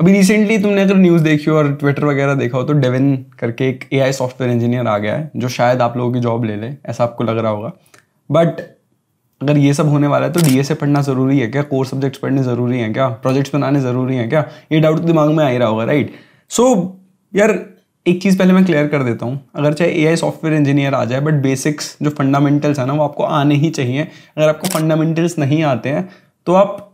अभी रिसेंटली तुमने अगर न्यूज़ देखी हो और ट्विटर वगैरह देखा हो तो डेविन करके एक ए सॉफ्टवेयर इंजीनियर आ गया है जो शायद आप लोगों की जॉब ले ले ऐसा आपको लग रहा होगा बट अगर ये सब होने वाला है तो ए पढ़ना ज़रूरी है क्या कोर सब्जेक्ट्स पढ़ने ज़रूरी हैं क्या प्रोजेक्ट्स बनाने ज़रूरी हैं क्या ये डाउट दिमाग में आ ही रहा होगा राइट सो so, यार एक चीज़ पहले मैं क्लियर कर देता हूँ अगर चाहे ए सॉफ्टवेयर इंजीनियर आ जाए बट बेसिक्स जो फंडामेंटल्स हैं ना वो आपको आने ही चाहिए अगर आपको फंडामेंटल्स नहीं आते हैं तो आप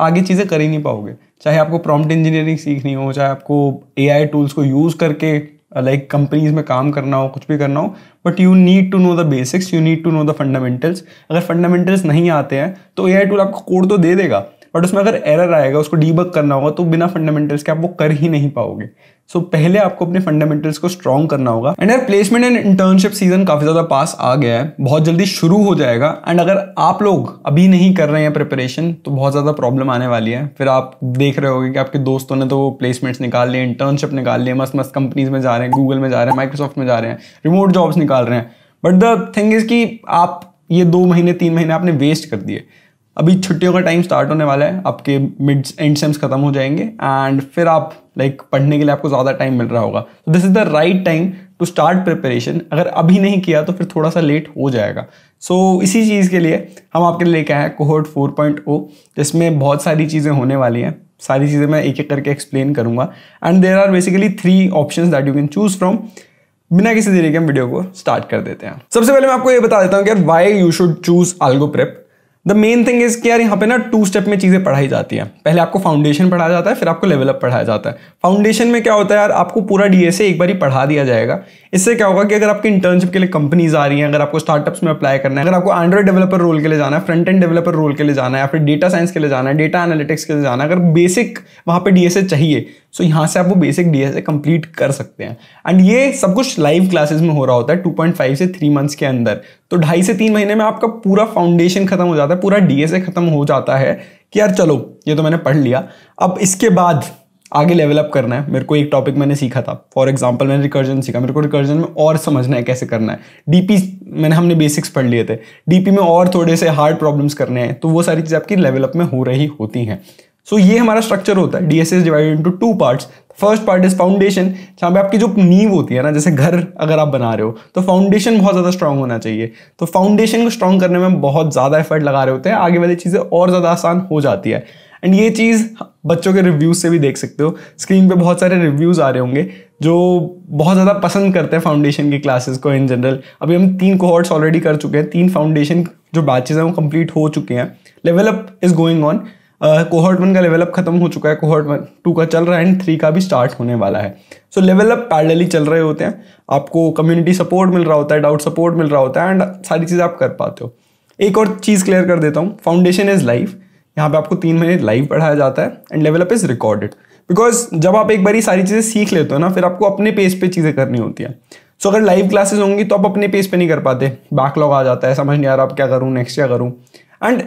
आगे चीज़ें कर ही नहीं पाओगे चाहे आपको प्रॉम्प्ट इंजीनियरिंग सीखनी हो चाहे आपको ए टूल्स को यूज़ करके लाइक uh, कंपनीज में काम करना हो कुछ भी करना हो but you need to know the basics you need to know the fundamentals अगर फंडामेंटल्स नहीं आते हैं तो ए टूल आपको कोड तो दे देगा बट उसमें अगर एरर आएगा उसको डीबक करना होगा तो बिना फंडामेंटल्स के आप वो कर ही नहीं पाओगे सो so, पहले आपको अपने फंडामेंटल्स को स्ट्रॉन्ग करना होगा एंड यार प्लेसमेंट एंड इंटर्नशिप सीजन काफी ज्यादा पास आ गया है बहुत जल्दी शुरू हो जाएगा एंड अगर आप लोग अभी नहीं कर रहे हैं प्रिपरेशन तो बहुत ज्यादा प्रॉब्लम आने वाली है फिर आप देख रहे होगे कि आपके दोस्तों ने तो वो प्लेसमेंट्स निकाल लिए इंटर्नशिप निकाल लिए मस्त मस्त कंपनीज में जा रहे हैं गूगल में जा रहे हैं माइक्रोसॉफ्ट में जा रहे हैं रिमोट जॉब्स निकाल रहे हैं बट द थिंग इज कि आप ये दो महीने तीन महीने आपने वेस्ट कर दिए अभी छुट्टियों का टाइम स्टार्ट होने वाला है आपके मिड एंड सेम्स खत्म हो जाएंगे एंड फिर आप लाइक like, पढ़ने के लिए आपको ज़्यादा टाइम मिल रहा होगा तो this is the right time to start preparation अगर अभी नहीं किया तो फिर थोड़ा सा लेट हो जाएगा सो so, इसी चीज़ के लिए हम आपके लिए लेके आए हैं कोहर्ट ओ oh, जिसमें बहुत सारी चीज़ें होने वाली हैं सारी चीज़ें मैं एक एक करके एक्सप्लेन करूँगा and there are basically three option that you can choose from बिना किसी तरीके के हम वीडियो को स्टार्ट कर देते हैं सबसे पहले मैं आपको ये बता देता हूँ कि why you should choose Algo Prep the main thing is कि यार यहाँ पे ना टू स्टेप में चीज़ें पढ़ाई जाती हैं पहले आपको फाउंडेशन पढ़ाया जाता है फिर आपको लेवलअप पढ़ाया जाता है फाउंडेशन में क्या होता है यार आपको पूरा डीएसए एक बार ही पढ़ा दिया जाएगा इससे क्या होगा कि अगर आपकी इंटर्नशिप के लिए कंपनीज आ रही हैं अगर आपको स्टार्टअप्स में अप्लाई करना है अगर आपको एंड्रॉइड डेवलपर रोल के लिए जाना है फ्रंट एंड डेवलपर रोल के लिए जाना है या फिर डेटा साइंस के लिए जाना है डेटा एनालिटिक्स के लिए जाना है अगर बेसिक वहाँ पर डी चाहिए सो so, यहाँ से आप वो बेसिक डी कंप्लीट कर सकते हैं एंड ये सब कुछ लाइव क्लासेस में हो रहा होता है टू से थ्री मंथ्स के अंदर तो ढाई से तीन महीने में आपका पूरा फाउंडेशन खत्म हो जाता है पूरा डी खत्म हो जाता है कि यार चलो ये तो मैंने पढ़ लिया अब इसके बाद आगे लेवल अप करना है मेरे को एक टॉपिक मैंने सीखा था फॉर एग्जाम्पल मैंने रिकर्जन सीखा मेरे को रिकर्जन में और समझना है कैसे करना है डीपी मैंने हमने बेसिक्स पढ़ लिए थे डीपी में और थोड़े से हार्ड प्रॉब्लम्स करने हैं तो वो सारी चीज़ें आपकी लेवल अप में हो रही होती हैं सो so, ये हमारा स्ट्रक्चर होता है D S S divided into two parts first part is foundation जहाँ पे आपकी जो नींव होती है ना जैसे घर अगर आप बना रहे हो तो फाउंडेशन बहुत ज़्यादा स्ट्रांग होना चाहिए तो फाउंडेशन को स्ट्रांग करने में बहुत ज़्यादा एफर्ट लगा रहे होते हैं आगे वाली चीज़ें और ज़्यादा आसान हो जाती है एंड ये चीज़ बच्चों के रिव्यूज़ से भी देख सकते हो स्क्रीन पे बहुत सारे रिव्यूज़ आ रहे होंगे जो बहुत ज़्यादा पसंद करते हैं फाउंडेशन की क्लासेस को इन जनरल अभी हम तीन कोहर्ट्स ऑलरेडी कर चुके हैं तीन फाउंडेशन जो बैचेज हैं वो कंप्लीट हो चुके हैं level up is going on cohort one का लेवल अप खत्म हो चुका है कोहर्ट वन टू का चल रहा है एंड थ्री का भी स्टार्ट होने वाला है सो लेवल अप पैरेलली चल रहे होते हैं आपको कम्युनिटी सपोर्ट मिल रहा होता है डाउट सपोर्ट मिल रहा होता है एंड सारी चीज़ आप कर पाते हो एक और चीज़ क्लियर कर देता हूँ फाउंडेशन इज़ लाइफ यहाँ पे आपको तीन महीने लाइव पढ़ाया जाता है and level up is recorded because जब आप एक बार ही सारी चीज़ें सीख लेते हो ना फिर आपको अपने पेज पे चीज़ें करनी होती हैं सो so, अगर लाइव क्लासेस होंगी तो आप अपने पेज पे नहीं कर पाते बैकलॉग आ जाता है समझ नहीं आ रहा आप क्या करूँ नेक्स्ट क्या करूँ and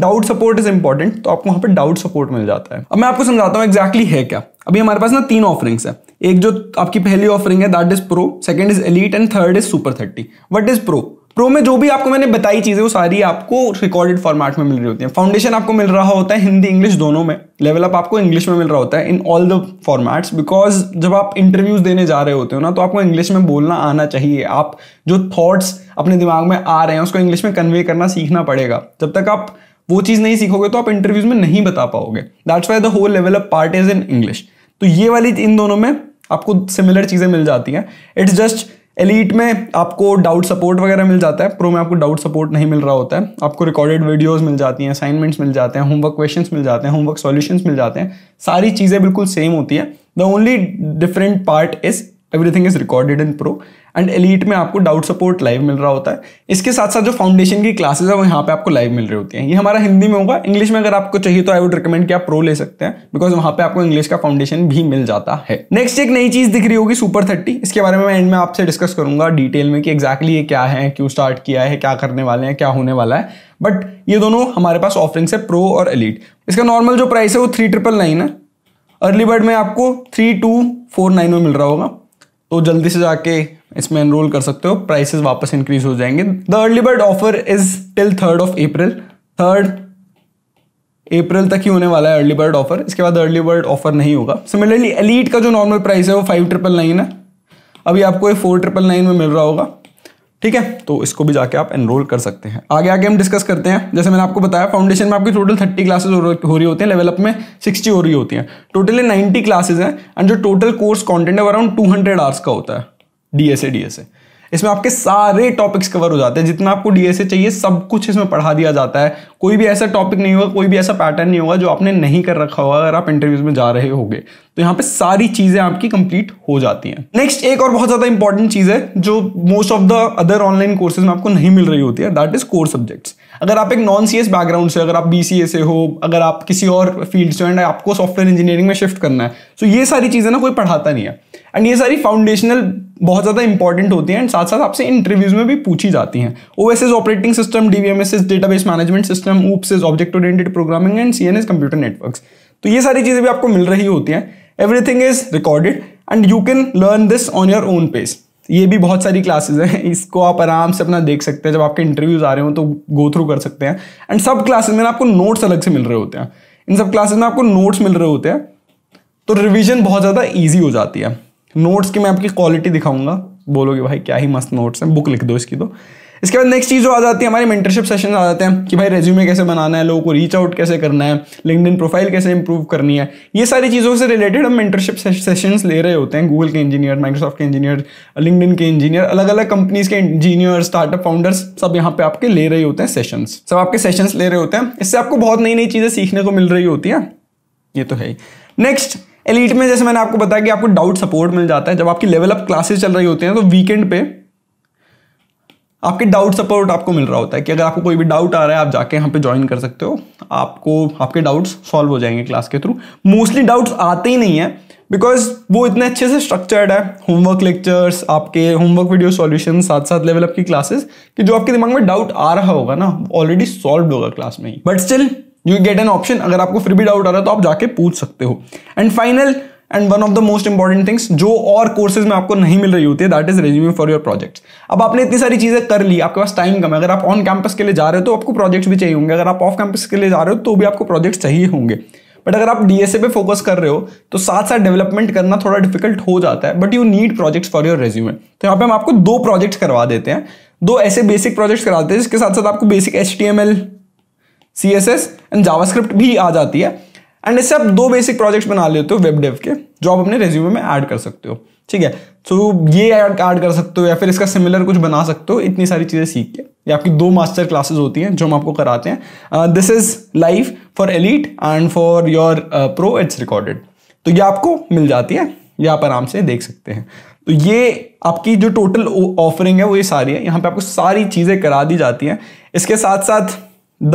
doubt support is important तो आपको वहाँ पर डाउट सपोर्ट मिल जाता है अब मैं आपको समझाता हूँ एक्जैक्टली exactly है क्या अभी हमारे पास ना तीन ऑफरिंग्स है एक जो आपकी पहली ऑफरिंग है that is pro second is elite and third is super thirty what is pro pro में जो भी आपको मैंने बताई चीज़ें वो सारी आपको रिकॉर्डेड फॉर्मेट में मिल रही होती है फाउंडेशन आपको मिल रहा होता है हिंदी इंग्लिश दोनों में लेवल अप आपको इंग्लिश में मिल रहा होता है in all the formats because जब आप इंटरव्यूज देने जा रहे होते हो ना तो आपको इंग्लिश में बोलना आना चाहिए आप जो थॉट्स अपने दिमाग में आ रहे हैं उसको इंग्लिश में कन्वे करना सीखना पड़ेगा जब तक आप वो चीज़ नहीं सीखोगे तो आप इंटरव्यूज में नहीं बता पाओगे that's why the whole level up part is in English तो ये वाली इन दोनों में आपको सिमिलर चीज़ें मिल जाती हैं इट्स जस्ट एलिट में आपको डाउट सपोर्ट वगैरह मिल जाता है प्रो में आपको डाउट सपोर्ट नहीं मिल रहा होता है आपको रिकॉर्डेड वीडियोस मिल जाती हैं असाइनमेंट्स मिल जाते हैं होमवर्क क्वेश्चंस मिल जाते हैं होमवर्क सॉल्यूशंस मिल जाते हैं सारी चीज़ें बिल्कुल सेम होती है the only different part is everything is recorded in pro and elite में आपको डाउट सपोर्ट लाइव मिल रहा होता है इसके साथ साथ जो फाउंडेशन की क्लासेस है वो यहाँ पे आपको लाइव मिल रही होती हैं ये हमारा हिंदी में होगा इंग्लिश में अगर आपको चाहिए तो आई वुड रिकमेंड कि आप प्रो ले सकते हैं बिकॉज वहाँ पे आपको इंग्लिश का फाउंडेशन भी मिल जाता है नेक्स्ट एक नई चीज दिख रही होगी सुपर थर्टी इसके बारे में मैं एंड में आपसे डिस्कस करूंगा डिटेल में कि एक्जैक्टली ये क्या है क्यों स्टार्ट किया है क्या करने वाले हैं क्या होने वाला है बट ये दोनों हमारे पास ऑफरिंग है प्रो और एलिट इसका नॉर्मल जो प्राइस है वो थ्री ट्रिपल नाइन है अर्ली बर्ड में आपको थ्री टू फोर नाइन में मिल रहा होगा तो जल्दी से जाके इसमें एनरोल कर सकते हो प्राइसेस वापस इंक्रीज हो जाएंगे the early bird offer is till third of April third April तक ही होने वाला है अर्ली बर्ड ऑफर इसके बाद अर्ली बर्ड ऑफर नहीं होगा सिमिलरली एलीट का जो नॉर्मल प्राइस है वो फाइव ट्रिपल नाइन है अभी आपको ये फोर ट्रिपल नाइन में मिल रहा होगा ठीक है तो इसको भी जाके आप एनरोल कर सकते हैं आगे आगे हम डिस्कस करते हैं जैसे मैंने आपको बताया फाउंडेशन में आपकी टोटल थर्टी क्लासेस हो रही होती हैं लेवल अप में सिक्सटी हो रही होती हैं टोटली नाइन्टी क्लासेज हैं एंड जो टोटल कोर्स कॉन्टेंट है अराउंड टू हंड्रेड आवर्स का होता है डीएसए डीएसए इसमें आपके सारे टॉपिक्स कवर हो जाते हैं जितना आपको डीएसए चाहिए सब कुछ इसमें पढ़ा दिया जाता है कोई भी ऐसा टॉपिक नहीं होगा कोई भी ऐसा पैटर्न नहीं होगा जो आपने नहीं कर रखा होगा अगर आप इंटरव्यूज में जा रहे होगे तो यहाँ पे सारी चीजें आपकी कंप्लीट हो जाती हैं नेक्स्ट एक और बहुत ज्यादा इंपॉर्टेंट चीज है जो most of the other online courses में आपको नहीं मिल रही होती है दैट इज कोर सब्जेक्ट्स अगर आप एक नॉन सी एस बैकग्राउंड से अगर आप बी से हो अगर आप किसी और फील्ड से एंड आपको सॉफ्टवेयर इंजीनियरिंग में शिफ्ट करना है सो ये सारी चीज़ें ना कोई पढ़ाता नहीं है एंड ये सारी फाउंडेशनल बहुत ज़्यादा इंपॉर्टेंट होती हैं एंड साथ साथ आपसे इंटरव्यूज में भी पूछी जाती हैं O S S operating system D V M S S database management system OOPS is object oriented programming and C N S computer network तो ये सारी चीज़ें भी आपको मिल रही होती हैं everything is recorded and you can learn this on your own pace ये भी बहुत सारी क्लासेस हैं इसको आप आराम से अपना देख सकते हैं जब आपके इंटरव्यूज आ रहे हो तो गो थ्रू कर सकते हैं एंड सब क्लासेस में आपको नोट्स अलग से मिल रहे होते हैं इन सब क्लासेस में आपको नोट्स मिल रहे होते हैं तो रिविजन बहुत ज़्यादा ईजी हो जाती है नोट्स की मैं आपकी क्वालिटी दिखाऊंगा बोलोगे भाई क्या ही मस्त नोट्स हैं बुक लिख दो इसकी तो इसके बाद नेक्स्ट चीज़ जो आ जाती है हमारे मेंटरशिप सेशन आ जाते हैं कि भाई रेज्यूमे कैसे बनाना है लोगों को रीच आउट कैसे करना है लिंकड प्रोफाइल कैसे इंप्रूव करनी है ये सारी चीज़ों से रिलेटेड हम मेंटरशिप सेशंस ले रहे होते हैं गूगल के इंजीनियर माइक्रोसॉफ्ट के इंजीनियर लिंकड के इंजीनियर अलग अलग कंपनीज के इंजीनियर स्टार्टअप फाउंडर्स सब यहाँ पे आपके ले रहे होते हैं सेशंस सब आपके सेशंस ले रहे होते हैं इससे आपको बहुत नई नई चीज़ें सीखने को मिल रही होती है ये तो है नेक्स्ट एलिट में जैसे मैंने आपको बताया कि आपको डाउट सपोर्ट मिल जाता है जब आपकी लेवल अप क्लासेस चल रही होती हैं तो वीकेंड पे आपके डाउट सपोर्ट आपको मिल रहा होता है कि अगर आपको कोई भी डाउट आ रहा है आप जाके यहाँ पे ज्वाइन कर सकते हो आपको आपके डाउट्स सॉल्व हो जाएंगे क्लास के थ्रू मोस्टली डाउट्स आते ही नहीं है बिकॉज वो इतने अच्छे से स्ट्रक्चर्ड है होमवर्क लेक्चर्स आपके होमवर्क वीडियो सॉल्यूशन साथ साथ लेवल अप की क्लासेस कि जो आपके दिमाग में डाउट आ रहा होगा ना ऑलरेडी सॉल्व होगा क्लास में ही but still you get an option अगर आपको फिर भी डाउट आ रहा है तो आप जाके पूछ सकते हो and final and one of the most important things जो और कोर्सेज में आपको नहीं मिल रही होती है that is resume for your projects अब आपने इतनी सारी चीजें कर ली आपके पास टाइम कम है अगर आप ऑन कैंपस के लिए जा रहे हो तो आपको प्रोजेक्ट्स भी चाहिए होंगे अगर आप ऑफ कैंपस के लिए जा रहे हो तो भी आपको प्रोजेक्ट्स चाहिए होंगे बट अगर आप डीएसए पे फोकस कर रहे हो तो साथ साथ डेवलपमेंट करना थोड़ा डिफिकल्ट हो जाता है but you need projects for your resume तो यहाँ पे हम आपको दो प्रोजेक्ट्स करवा देते हैं दो ऐसे बेसिक प्रोजेक्ट्स कराते हैं जिसके साथ साथ आपको basic H T M L C S S and JavaScript भी आ जाती है एंड इससे आप दो बेसिक प्रोजेक्ट्स बना लेते हो वेब डेव के जो आप अपने रेज्यूमे में ऐड कर सकते हो ठीक है सो so, ये ऐड कर सकते हो या फिर इसका सिमिलर कुछ बना सकते हो इतनी सारी चीज़ें सीख के ये आपकी दो मास्टर क्लासेस होती हैं जो हम आपको कराते हैं this is live for elite and for your pro it's recorded तो ये आपको मिल जाती है ये आप आराम से देख सकते हैं तो ये आपकी जो टोटल ऑफरिंग है वो ये सारी है यहाँ पे आपको सारी चीज़ें करा दी जाती हैं इसके साथ साथ the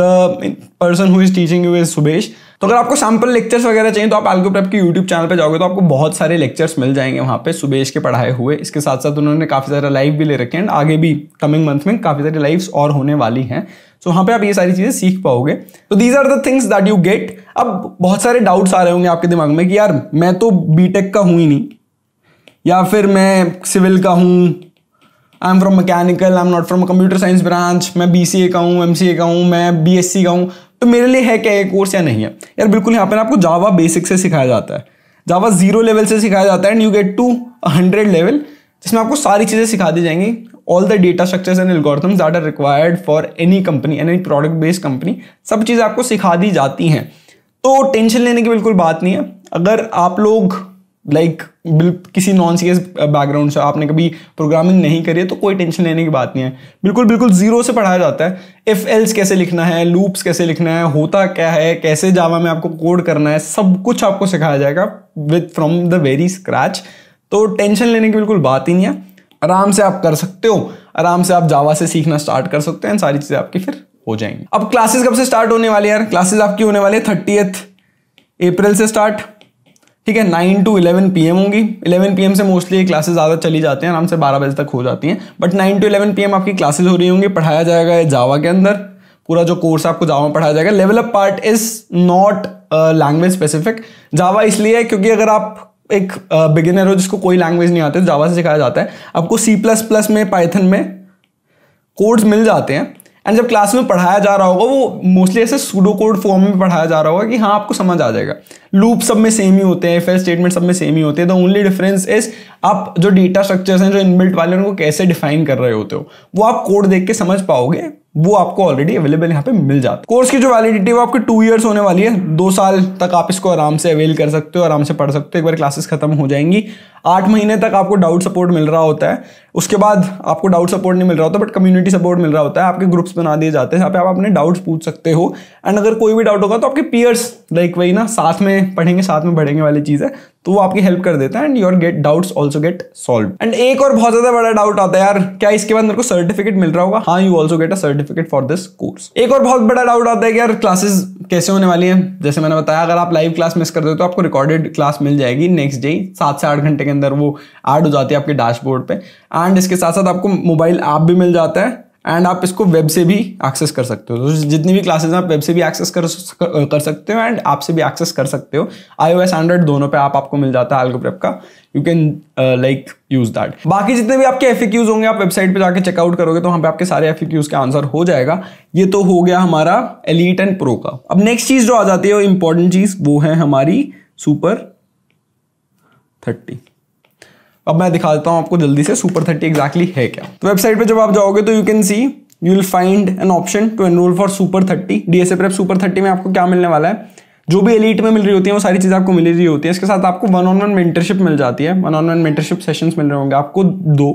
person who is teaching you is Subesh तो अगर आपको सैम्पल लेक्चर्स वगैरह चाहिए तो आप एल्गो प्रेप के यूट्यूब चैनल पर जाओगे तो आपको बहुत सारे लेक्चर्स मिल जाएंगे वहाँ पे सुबेश के पढ़ाए हुए इसके साथ साथ उन्होंने काफ़ी सारे लाइव भी ले रखे हैं आगे भी कमिंग मंथ में काफ़ी सारी लाइव और होने वाली हैं सो वहाँ पे आप ये सारी चीज़ें सीख पाओगे तो these are the things that you get अब बहुत सारे डाउट्स आ रहे होंगे आपके दिमाग में कि यार मैं तो बी का हूँ ही नहीं या फिर मैं सिविल का हूँ I am from mechanical I am not from computer science branch मैं बी सी ए का हूँ एम सी ए का हूँ मैं बी एस सी का हूँ तो मेरे लिए है क्या ये कोर्स या नहीं है यार बिल्कुल यहाँ पर आपको जावा बेसिक से सिखाया जाता है जावा जीरो लेवल से सिखाया जाता है and you get two hundred level जिसमें आपको सारी चीज़ें सिखा दी जाएंगी all the data structures and algorithms that are required for any company any product based company सब चीज़ें आपको सिखा दी जाती हैं तो टेंशन लेने की बिल्कुल बात नहीं है अगर आप लोग लाइक like, किसी नॉन सीरियस बैकग्राउंड से आपने कभी प्रोग्रामिंग नहीं करी है तो कोई टेंशन लेने की बात नहीं है बिल्कुल बिल्कुल जीरो से पढ़ाया जाता है इफ एल्स कैसे लिखना है लूप्स कैसे लिखना है होता क्या है कैसे जावा में आपको कोड करना है सब कुछ आपको सिखाया जाएगा with from the very scratch तो टेंशन लेने की बिल्कुल बात ही नहीं है आराम से आप कर सकते हो आराम से आप जावा से सीखना स्टार्ट कर सकते हैं सारी चीज़ें आपकी फिर हो जाएंगी अब क्लासेस कब से स्टार्ट होने वाली यार क्लासेस आपकी होने वाली है थर्टी अप्रैल से स्टार्ट ठीक है नाइन टू इलेवन एम होंगी इलेवन एम से मोस्टली ये क्लासेस ज़्यादा चली जाती हैं आराम से बारह बजे तक हो जाती हैं but nine to eleven AM आपकी क्लासेस हो रही होंगी पढ़ाया जाएगा जावा के अंदर पूरा जो कोर्स आपको जावा पढ़ाया जाएगा level up part is not language specific Java इसलिए है क्योंकि अगर आप एक बिगिनर uh, हो जिसको कोई लैंग्वेज नहीं आती जावा तो से सिखाया जाता है आपको सी प्लस प्लस में पाइथन में कोड्स मिल जाते हैं एंड जब क्लास में पढ़ाया जा रहा होगा वो मोस्टली ऐसे सूडो कोड फॉर्म में पढ़ाया जा रहा होगा कि हाँ आपको समझ आ जाएगा लूप सब में सेम ही होते हैं फेयर स्टेटमेंट सब में सेम ही होते हैं द ओनली डिफरेंस इज आप जो डेटा स्ट्रक्चर्स हैं जो इनबिल्ट वाले उनको कैसे डिफाइन कर रहे होते हो वो आप कोड देख के समझ पाओगे वो आपको ऑलरेडी अवेलेबल यहाँ पे मिल जाता है कोर्स की जो वैलिडिटी वो आपकी टू ईयर्स होने वाली है दो साल तक आप इसको आराम से अवेल कर सकते हो आराम से पढ़ सकते हो एक बार क्लासेस खत्म हो जाएंगी आठ महीने तक आपको डाउट सपोर्ट मिल रहा होता है उसके बाद आपको डाउट सपोर्ट नहीं मिल रहा होता बट कम्युनिटी सपोर्ट मिल रहा होता है आपके ग्रुप्स बना दिए जाते हैं जहाँ पे आप अपने डाउट्स पूछ सकते हो एंड अगर कोई भी डाउट होगा तो आपके पीयर्स लाइक वही ना साथ में पढ़ेंगे साथ में बढ़ेंगे वाली चीज़ है तो वो आपकी हेल्प कर देता है and your get doubts also get solve एंड एक और बहुत ज्यादा बड़ा डाउट आता है यार क्या इसके बाद मेरे को सर्टिफिकेट मिल रहा होगा हाँ you also get a certificate for this course एक और बहुत बड़ा डाउट आता है कि यार क्लासेस कैसे होने वाली है जैसे मैंने बताया अगर आप लाइव क्लास मिस कर दो तो आपको रिकॉर्डेड क्लास मिल जाएगी नेक्स्ट डे सात से आठ घंटे के अंदर वो एड हो जाती है आपके डैशबोर्ड पे एंड इसके साथ साथ आपको मोबाइल ऐप भी मिल जाता है एंड आप इसको वेब से भी एक्सेस कर सकते हो तो जितनी भी क्लासेस हैं आप वेब से भी एक्सेस कर कर सकते हो एंड आपसे से भी एक्सेस कर सकते हो आई ओ एस एंड्रॉइड दोनों पे आप आपको मिल जाता है एल्गो प्रेप का you can like use that बाकी जितने भी आपके एफ होंगे आप वेबसाइट पे जाके चेकआउट करोगे तो वहाँ पे आपके सारे एफ के आंसर हो जाएगा ये तो हो गया हमारा एलिट एंड प्रो का अब नेक्स्ट चीज़ जो आ जाती है वो इंपॉर्टेंट चीज़ वो है हमारी सुपर थर्टी अब मैं दिखा देता हूँ आपको जल्दी से सुपर थर्टी एक्जैक्टली है क्या तो वेबसाइट पर जब आप जाओगे तो you can see you will find an option to enroll for super thirty DSA prep super thirty में आपको क्या मिलने वाला है जो भी एलिट में मिल रही होती है वो सारी चीज़ आपको मिल रही होती है इसके साथ आपको वन ऑन वन मेंटरशिप मिल जाती है one on one mentorship sessions मिल रहे होंगे आपको दो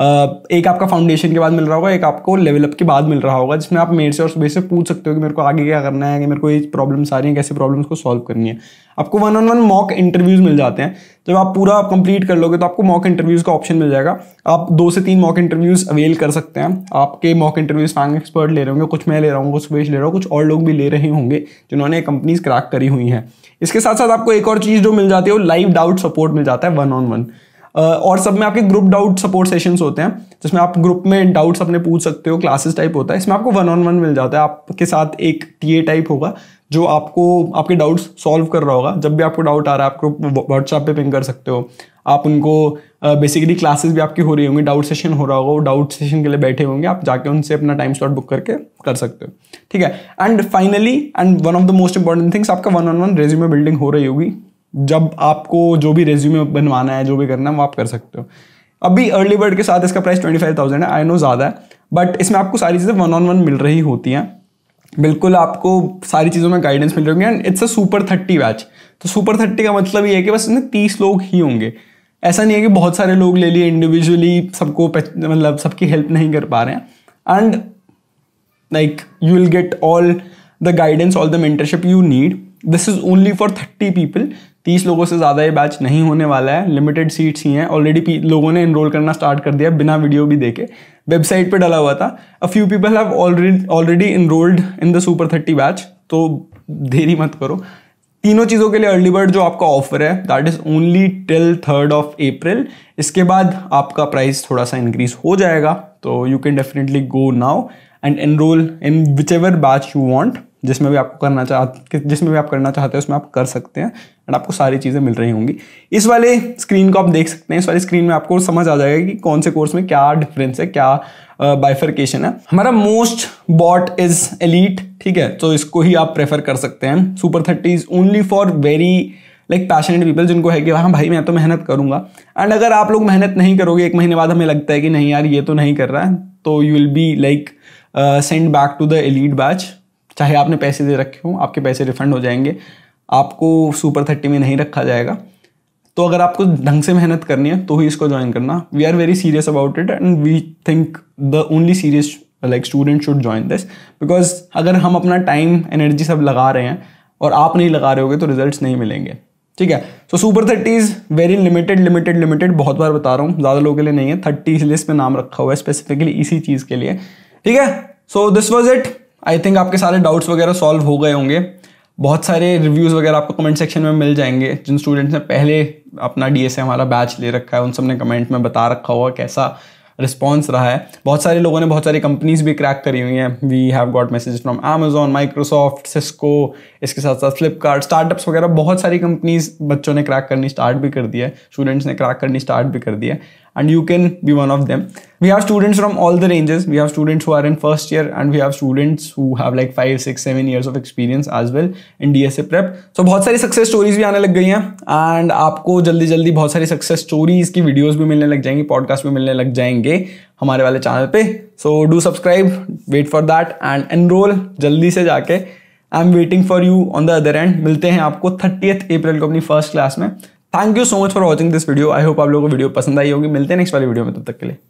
एक आपका फाउंडेशन के बाद मिल रहा होगा एक आपको लेवल अप के बाद मिल रहा होगा जिसमें आप मेरे से और सुबह से पूछ सकते हो कि मेरे को आगे क्या करना है कि मेरे को ये प्रॉब्लम्स आ रही हैं कैसे प्रॉब्लम्स को सॉल्व करनी है आपको one on one mock interviews मिल जाते हैं जब आप पूरा कंप्लीट कर लोगे तो आपको मॉक इंटरव्यूज़ का ऑप्शन मिल जाएगा आप दो से तीन मॉक इंटरव्यूज़ अवेल कर सकते हैं आपके मॉक इंटरव्यूज़ फैंग एक्सपर्ट ले रहे होंगे कुछ मैं ले रहा हूँ कुछ सुबेश ले रहा हूँ कुछ और लोग भी ले रहे होंगे जिन्होंने कंपनीज क्रैक करी हुई हैं इसके साथ साथ आपको एक और चीज़ जो मिल जाती है वो लाइव डाउट सपोर्ट मिल जाता है वन ऑन वन और सब में आपके ग्रुप डाउट सपोर्ट सेशंस होते हैं जिसमें आप ग्रुप में डाउट्स अपने पूछ सकते हो क्लासेस टाइप होता है इसमें आपको वन ऑन वन मिल जाता है आपके साथ एक टी टाइप होगा जो आपको आपके डाउट्स सॉल्व कर रहा होगा जब भी आपको डाउट आ रहा है आपको व्हाट्सएप पे पिंग कर सकते हो आप उनको बेसिकली क्लासेस भी आपकी हो रही होंगी डाउट सेशन हो रहा होगा वो डाउट सेशन के लिए बैठे होंगे आप जाके उनसे अपना टाइम स्लॉट बुक करके कर सकते हो ठीक है and finally and one of the most important things आपका one on one resume building हो रही होगी जब आपको जो भी रेज्यूमे बनवाना है जो भी करना है वो आप कर सकते हो अभी अर्ली बर्ड के साथ इसका प्राइस ट्वेंटी फाइव थाउजेंड है आई नो ज़्यादा है बट इसमें आपको सारी चीज़ें वन ऑन वन मिल रही होती हैं बिल्कुल आपको सारी चीज़ों में गाइडेंस मिल रही होगी and it's a super thirty batch तो सुपर थर्टी का मतलब ये है कि बस इसमें तीस लोग ही होंगे ऐसा नहीं है कि बहुत सारे लोग ले लिए इंडिविजुअली सबको मतलब सबकी हेल्प नहीं कर पा रहे हैं and like you will get all the guidance all the mentorship you need this is only for thirty people तीस लोगों से ज़्यादा ये बैच नहीं होने वाला है लिमिटेड सीट्स ही हैं ऑलरेडी लोगों ने इनरोल करना स्टार्ट कर दिया बिना वीडियो भी देखे वेबसाइट पे डाला हुआ था a few people have already already enrolled in the super thirty batch तो देरी मत करो तीनों चीज़ों के लिए अर्ली बर्ड जो आपका ऑफर है that is only till third of April इसके बाद आपका प्राइस थोड़ा सा इंक्रीज हो जाएगा तो you can definitely go now and enrol in whichever batch you want जिसमें भी आपको करना चाह जिसमें भी आप करना चाहते हैं उसमें आप कर सकते हैं एंड आपको सारी चीज़ें मिल रही होंगी इस वाले स्क्रीन को आप देख सकते हैं इस वाली स्क्रीन में आपको समझ आ जाएगा कि कौन से कोर्स में क्या डिफरेंस है क्या बाइफरकेशन है हमारा मोस्ट बॉट इज एलीट ठीक है तो इसको ही आप प्रेफर कर सकते हैं Super Thirty is only for very like passionate people जिनको है कि हाँ भाई मैं तो मेहनत करूंगा एंड अगर आप लोग मेहनत नहीं करोगे एक महीने बाद हमें लगता है कि नहीं यार ये तो नहीं कर रहा है तो you will be like send back to the elite batch चाहे आपने पैसे दे रखे हों आपके पैसे रिफंड हो जाएंगे आपको सुपर थर्टी में नहीं रखा जाएगा तो अगर आपको ढंग से मेहनत करनी है तो ही इसको ज्वाइन करना we are very serious about it and we think the only serious like student should join this because अगर हम अपना टाइम एनर्जी सब लगा रहे हैं और आप नहीं लगा रहे होगे तो रिजल्ट नहीं मिलेंगे ठीक है so Super Thirty is very limited limited limited बहुत बार बता रहा हूँ ज़्यादा लोगों के लिए नहीं है थर्टी इसलिए इसमें नाम रखा हुआ है स्पेसिफिकली इसी चीज़ के लिए ठीक है so this was it I think आपके सारे डाउट्स वगैरह सॉल्व हो गए होंगे बहुत सारे रिव्यूज़ वगैरह आपको कमेंट सेक्शन में मिल जाएंगे जिन स्टूडेंट्स ने पहले अपना डी हमारा बैच ले रखा है उन सब ने कमेंट में बता रखा होगा कैसा रिस्पॉन्स रहा है बहुत सारे लोगों ने बहुत सारी कंपनीज भी क्रैक करी हुई हैं we have got message from Amazon Microsoft Cisco इसके साथ साथ फ्लिपकार्ट स्टार्टअप्स वगैरह बहुत सारी कंपनीज बच्चों ने क्रैक करनी स्टार्ट भी कर दी है स्टूडेंट्स ने क्रैक करनी स्टार्ट भी कर दी है and you can be one of them we have students from all the ranges we have students who are in first year and we have students who have like five six seven years of experience as well in D S A prep so बहुत सारी success stories भी आने लग गई हैं and आपको जल्दी जल्दी बहुत सारी सक्सेस स्टोरीज की वीडियोज भी मिलने लग जाएंगी पॉडकास्ट भी मिलने लग जाएंगे हमारे वाले चैनल पे so do subscribe wait for that and enrol जल्दी से जाके I am waiting for you on the other end मिलते हैं आपको थर्टी अप्रैल को अपनी फर्स्ट क्लास में thank you so much for watching this video I hope आप लोगों को वीडियो पसंद आई होगी मिलते हैं नेक्स्ट वाली वीडियो में तब तक के लिए